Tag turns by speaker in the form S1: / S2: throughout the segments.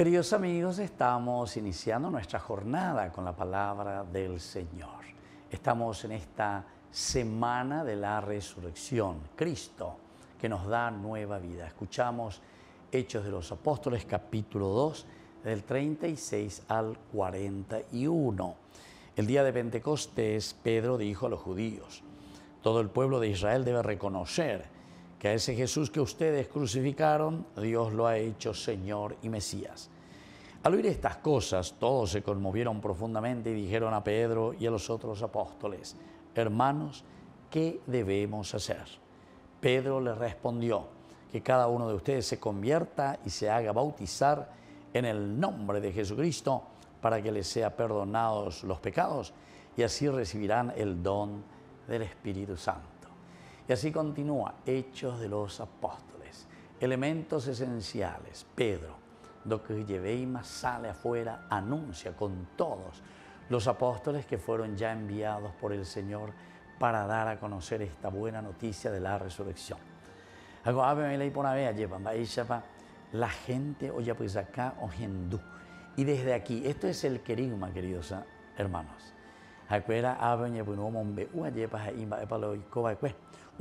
S1: Queridos amigos, estamos iniciando nuestra jornada con la palabra del Señor. Estamos en esta semana de la resurrección, Cristo, que nos da nueva vida. Escuchamos Hechos de los Apóstoles, capítulo 2, del 36 al 41. El día de Pentecostés, Pedro dijo a los judíos, todo el pueblo de Israel debe reconocer que a ese Jesús que ustedes crucificaron, Dios lo ha hecho Señor y Mesías. Al oír estas cosas, todos se conmovieron profundamente y dijeron a Pedro y a los otros apóstoles, hermanos, ¿qué debemos hacer? Pedro les respondió, que cada uno de ustedes se convierta y se haga bautizar en el nombre de Jesucristo para que les sea perdonados los pecados y así recibirán el don del Espíritu Santo. Y así continúa Hechos de los Apóstoles. Elementos esenciales. Pedro, lo que llevéis más sale afuera, anuncia con todos los apóstoles que fueron ya enviados por el Señor para dar a conocer esta buena noticia de la resurrección. La gente oye pues acá o Y desde aquí, esto es el querigma, queridos ¿ah? hermanos.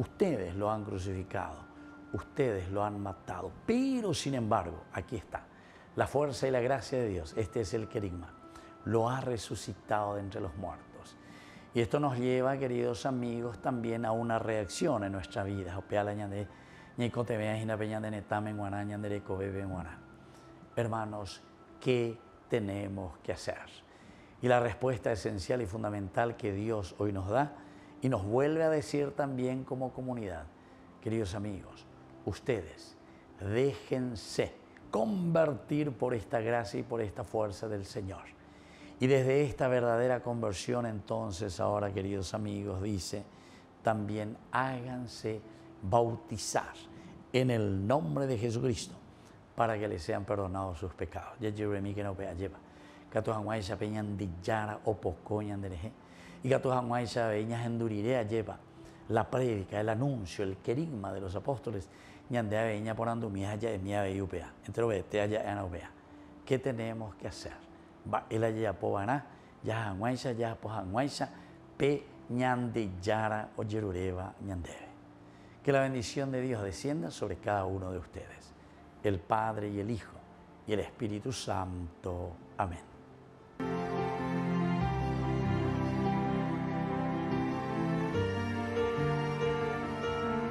S1: Ustedes lo han crucificado, ustedes lo han matado, pero sin embargo, aquí está, la fuerza y la gracia de Dios, este es el querigma, lo ha resucitado de entre los muertos. Y esto nos lleva, queridos amigos, también a una reacción en nuestra vida. Hermanos, ¿qué tenemos que hacer? Y la respuesta esencial y fundamental que Dios hoy nos da y nos vuelve a decir también como comunidad, queridos amigos, ustedes déjense convertir por esta gracia y por esta fuerza del Señor. Y desde esta verdadera conversión entonces ahora, queridos amigos, dice, también háganse bautizar en el nombre de Jesucristo para que les sean perdonados sus pecados. Ya mí que no vea, lleva. Gato han se peñan de o poscoñan de Y gato han se peñan endurirea lleva la prédica, el anuncio, el querigma de los apóstoles. Ñandea veña por andumía ya es mía y upea. Entre obete allá en upea. ¿Qué tenemos que hacer? Va el allá pobaná, ya Hawaii ya pojanguaisa, pe ñande yara o yerureva ñandeve. Que la bendición de Dios descienda sobre cada uno de ustedes, el Padre y el Hijo y el Espíritu Santo. Amén.